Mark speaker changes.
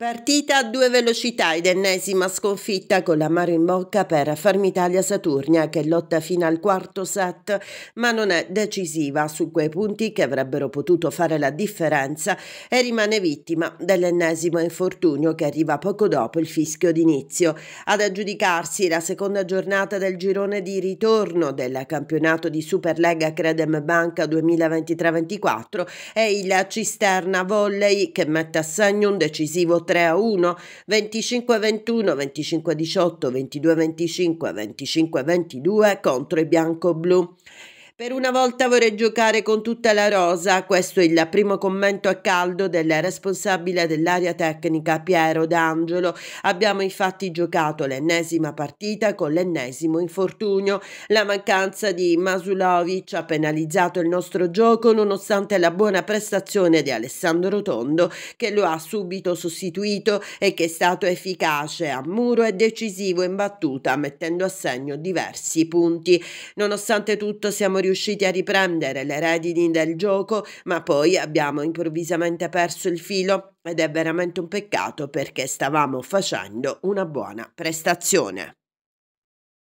Speaker 1: Partita a due velocità ed ennesima sconfitta con la l'amaro in bocca per Farmitalia Saturnia che lotta fino al quarto set ma non è decisiva su quei punti che avrebbero potuto fare la differenza e rimane vittima dell'ennesimo infortunio che arriva poco dopo il fischio d'inizio. Ad aggiudicarsi la seconda giornata del girone di ritorno del campionato di Superlega Credem Banca 2023-24 è il Cisterna Volley che mette a segno un decisivo 3 a 1, 25 a 21, 25 a 18, 22 25, 25 a 22 contro i bianco-blu. Per una volta vorrei giocare con tutta la rosa, questo è il primo commento a caldo del responsabile dell'area tecnica Piero D'Angelo. Abbiamo infatti giocato l'ennesima partita con l'ennesimo infortunio. La mancanza di Masulovic ha penalizzato il nostro gioco nonostante la buona prestazione di Alessandro Tondo che lo ha subito sostituito e che è stato efficace a muro e decisivo in battuta mettendo a segno diversi punti. Nonostante tutto siamo riusciti riusciti a riprendere le redini del gioco, ma poi abbiamo improvvisamente perso il filo ed è veramente un peccato perché stavamo facendo una buona prestazione.